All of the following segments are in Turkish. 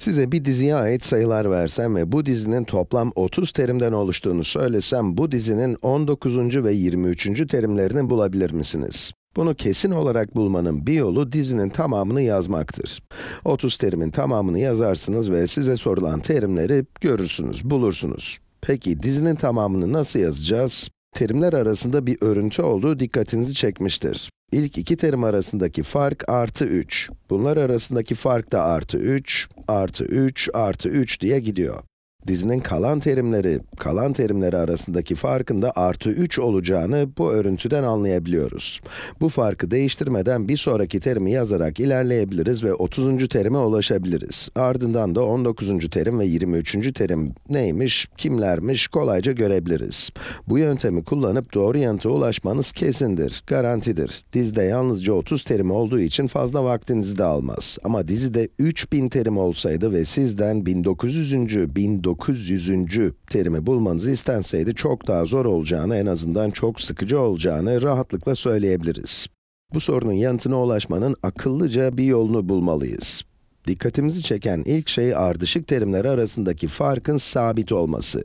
Size bir diziye ait sayılar versem ve bu dizinin toplam 30 terimden oluştuğunu söylesem, bu dizinin 19. ve 23. terimlerini bulabilir misiniz? Bunu kesin olarak bulmanın bir yolu dizinin tamamını yazmaktır. 30 terimin tamamını yazarsınız ve size sorulan terimleri görürsünüz, bulursunuz. Peki dizinin tamamını nasıl yazacağız? Terimler arasında bir örüntü olduğu dikkatinizi çekmiştir. İlk iki terim arasındaki fark artı 3. Bunlar arasındaki fark da artı 3, artı 3, artı 3 diye gidiyor. Dizinin kalan terimleri, kalan terimleri arasındaki farkın da artı 3 olacağını bu örüntüden anlayabiliyoruz. Bu farkı değiştirmeden bir sonraki terimi yazarak ilerleyebiliriz ve 30. terime ulaşabiliriz. Ardından da 19. terim ve 23. terim neymiş, kimlermiş kolayca görebiliriz. Bu yöntemi kullanıp doğru yanıta ulaşmanız kesindir, garantidir. Dizide yalnızca 30 terim olduğu için fazla vaktinizi de almaz. Ama dizide 3000 terim olsaydı ve sizden 1900. 1900 900. terimi bulmanız istenseydi çok daha zor olacağını, en azından çok sıkıcı olacağını rahatlıkla söyleyebiliriz. Bu sorunun yanıtına ulaşmanın akıllıca bir yolunu bulmalıyız. Dikkatimizi çeken ilk şey ardışık terimleri arasındaki farkın sabit olması.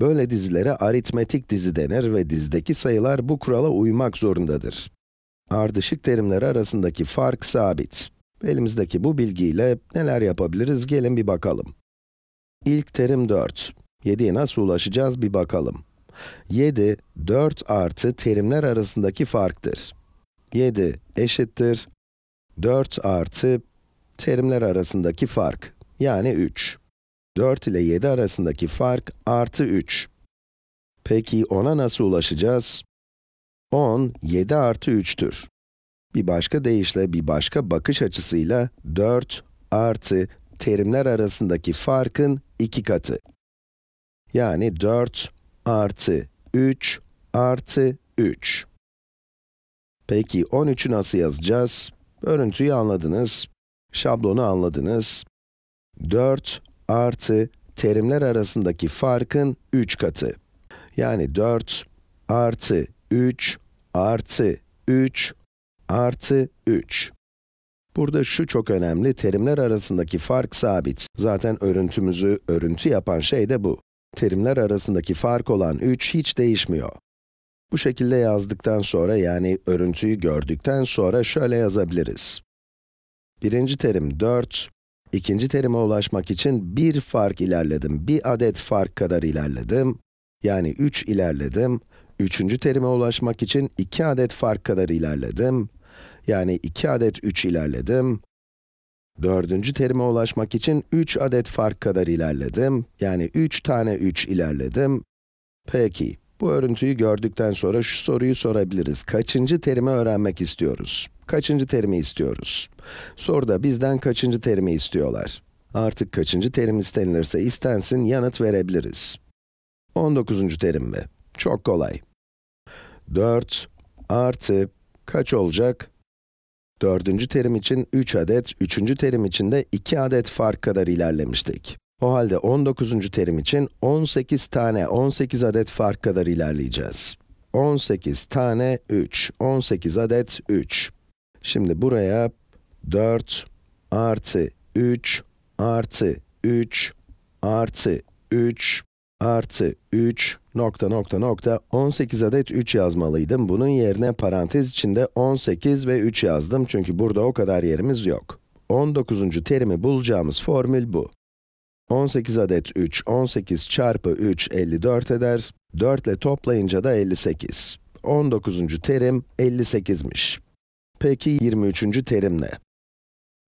Böyle dizilere aritmetik dizi denir ve dizdeki sayılar bu kurala uymak zorundadır. Ardışık terimleri arasındaki fark sabit. Elimizdeki bu bilgiyle neler yapabiliriz gelin bir bakalım. İlk terim 4. 7'ye nasıl ulaşacağız bir bakalım. 7, 4 artı terimler arasındaki farktır. 7 eşittir 4 artı terimler arasındaki fark, yani 3. 4 ile 7 arasındaki fark artı 3. Peki ona nasıl ulaşacağız? 10, 7 artı 3'tür. Bir başka deyişle, bir başka bakış açısıyla 4 artı terimler arasındaki farkın 2 katı. Yani 4 artı 3 artı 3. Peki 13'ü nasıl yazacağız? Örüntüyü anladınız, şablonu anladınız. 4 artı terimler arasındaki farkın 3 katı. Yani 4 artı 3 artı 3 artı 3. Burada şu çok önemli, terimler arasındaki fark sabit. Zaten örüntümüzü örüntü yapan şey de bu. Terimler arasındaki fark olan 3 hiç değişmiyor. Bu şekilde yazdıktan sonra, yani örüntüyü gördükten sonra şöyle yazabiliriz. Birinci terim 4, ikinci terime ulaşmak için bir fark ilerledim, bir adet fark kadar ilerledim. Yani 3 ilerledim. Üçüncü terime ulaşmak için 2 adet fark kadar ilerledim. Yani 2 adet 3 ilerledim. Dördüncü terime ulaşmak için 3 adet fark kadar ilerledim. Yani 3 tane 3 ilerledim. Peki, bu örüntüyü gördükten sonra şu soruyu sorabiliriz. Kaçıncı terimi öğrenmek istiyoruz? Kaçıncı terimi istiyoruz? Soruda bizden kaçıncı terimi istiyorlar? Artık kaçıncı terim istenilirse istensin yanıt verebiliriz. 19. terim mi? Çok kolay. 4 artı kaç olacak? Dördüncü terim için 3 adet, üçüncü terim için de 2 adet fark kadar ilerlemiştik. O halde 19. terim için 18 tane 18 adet fark kadar ilerleyeceğiz. 18 tane 3, 18 adet 3. Şimdi buraya 4 artı 3 artı 3 artı 3 artı 3 nokta nokta nokta 18 adet 3 yazmalıydım. Bunun yerine parantez içinde 18 ve 3 yazdım çünkü burada o kadar yerimiz yok. 19. terimi bulacağımız formül bu. 18 adet 3, 18 çarpı 3, 54 eder. 4 ile toplayınca da 58. 19. terim 58'miş. Peki 23. terim ne?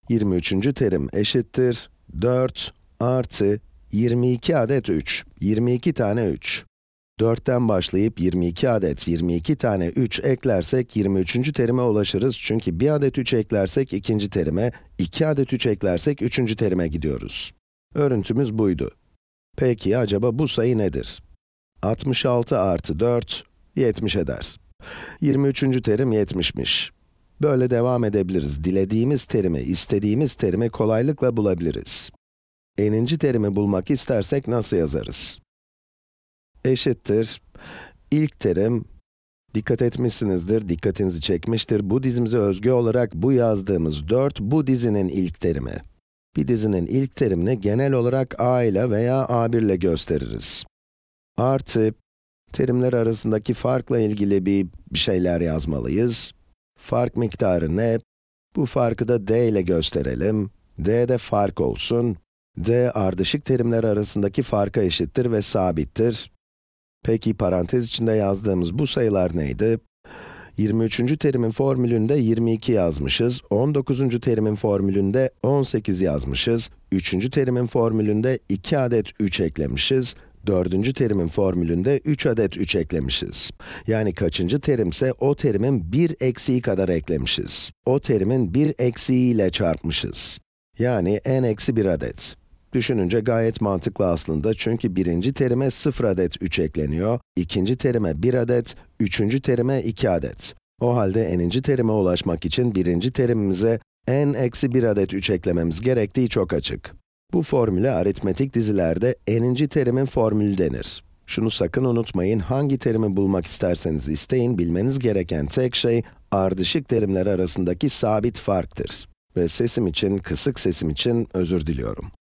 23. terim eşittir 4 artı 22 adet 3, 22 tane 3. 4'ten başlayıp 22 adet 22 tane 3 eklersek 23. terime ulaşırız çünkü 1 adet 3 eklersek 2. terime, 2 adet 3 eklersek 3. terime gidiyoruz. Örüntümüz buydu. Peki acaba bu sayı nedir? 66 artı 4, 70 eder. 23. terim 70'miş. Böyle devam edebiliriz. Dilediğimiz terimi, istediğimiz terimi kolaylıkla bulabiliriz n'inci terimi bulmak istersek nasıl yazarız? Eşittir. İlk terim, dikkat etmişsinizdir, dikkatinizi çekmiştir. Bu dizimize özgü olarak bu yazdığımız 4, bu dizinin ilk terimi. Bir dizinin ilk terimini genel olarak a ile veya a1 ile gösteririz. Artı, terimler arasındaki farkla ilgili bir, bir şeyler yazmalıyız. Fark miktarı ne? Bu farkı da d ile gösterelim. d de fark olsun d ardışık terimler arasındaki farka eşittir ve sabittir. Peki parantez içinde yazdığımız bu sayılar neydi? 23. terimin formülünde 22 yazmışız, 19. terimin formülünde 18 yazmışız, 3. terimin formülünde 2 adet 3 eklemişiz, 4. terimin formülünde 3 adet 3 eklemişiz. Yani kaçıncı terimse o terimin 1 eksiği kadar eklemişiz. O terimin 1 eksiği ile çarpmışız. Yani n eksi 1 adet. Düşününce gayet mantıklı aslında çünkü birinci terime 0 adet 3 ekleniyor, ikinci terime 1 adet, üçüncü terime 2 adet. O halde n'inci terime ulaşmak için birinci terimimize n eksi 1 adet 3 eklememiz gerektiği çok açık. Bu formüle aritmetik dizilerde n'inci terimin formülü denir. Şunu sakın unutmayın, hangi terimi bulmak isterseniz isteyin, bilmeniz gereken tek şey ardışık terimler arasındaki sabit farktır. Ve sesim için, kısık sesim için özür diliyorum.